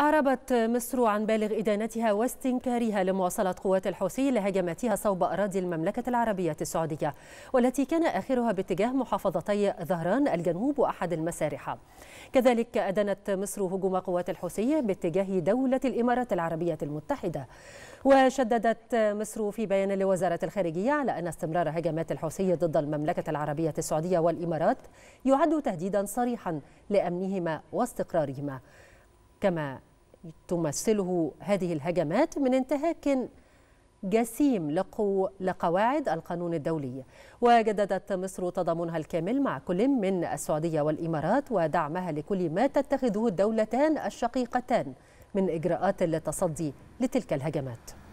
أعربت مصر عن بالغ إدانتها واستنكارها لمواصلة قوات الحوثي لهجماتها صوب أراضي المملكة العربية السعودية والتي كان آخرها باتجاه محافظتي ظهران الجنوب وأحد المسارحة كذلك أدنت مصر هجوم قوات الحوثي باتجاه دولة الإمارات العربية المتحدة وشددت مصر في بيان لوزارة الخارجية على أن استمرار هجمات الحوثي ضد المملكة العربية السعودية والإمارات يعد تهديدا صريحا لأمنهما واستقرارهما كما تمثله هذه الهجمات من انتهاك جسيم لقو لقواعد القانون الدولي وجددت مصر تضامنها الكامل مع كل من السعودية والإمارات ودعمها لكل ما تتخذه الدولتان الشقيقتان من إجراءات للتصدي لتلك الهجمات